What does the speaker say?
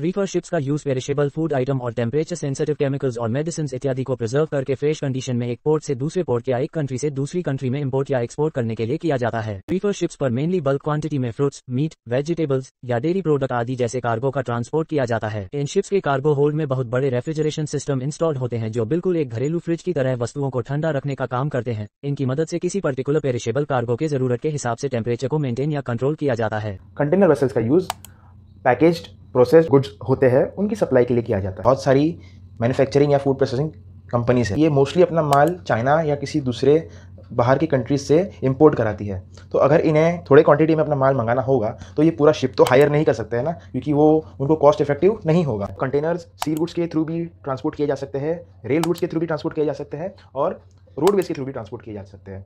Reifer ships का use perishable food item और temperature sensitive chemicals और मेडिसिन इत्यादि को प्रिजर्व करके फ्रेश कंडीशन में एक पोर्ट से दूसरे पोर्ट या एक कंट्री से दूसरी कंट्री में इम्पोर्ट या एक्सपोर्ट करने के लिए किया जाता है रीफर शिप्स पर मेनली बल्क क्वांटिटी में फ्रूट्स मीट वेजिटेबल्स या डेयरी प्रोडक्ट आदि जैसे कार्गो का ट्रांसपोर्ट किया जाता है इन शिप्स के कार्गो होल्ड में बहुत बड़े रेफ्रिजरेशन सिस्टम इंस्टॉल्ड होते हैं जो बिल्कुल एक घरेलू फ्रिज की तरह वस्तुओं को ठंडा रखने का काम करते हैं इनकी मदद से किसी पर्टिकुलर पेरिशेबल कार्गो के जरूरत के हिसाब से टेम्परेचर को मेंटेन या कंट्रोल किया जाता है कंटेनर वेसल्स का यूज पैकेज्ड प्रोसेस गुड्स होते हैं उनकी सप्लाई के लिए किया जाता है बहुत सारी मैन्युफैक्चरिंग या फूड प्रोसेसिंग कंपनीज है ये मोस्टली अपना माल चाइना या किसी दूसरे बाहर की कंट्रीज से इंपोर्ट कराती है तो अगर इन्हें थोड़े क्वांटिटी में अपना माल मंगाना होगा तो ये पूरा शिप तो हायर नहीं कर सकते हैं ना क्योंकि वो उनको कॉस्ट इफेक्टिव नहीं होगा कंटेनर्स सी रूट्स के थ्रू भी ट्रांसपोर्ट किए जा सकते हैं रेल रूट्स के थ्रू भी ट्रांसपोर्ट किए जा सकते हैं और रोडवेज के थ्रू भी ट्रांसपोर्ट किए जा सकते हैं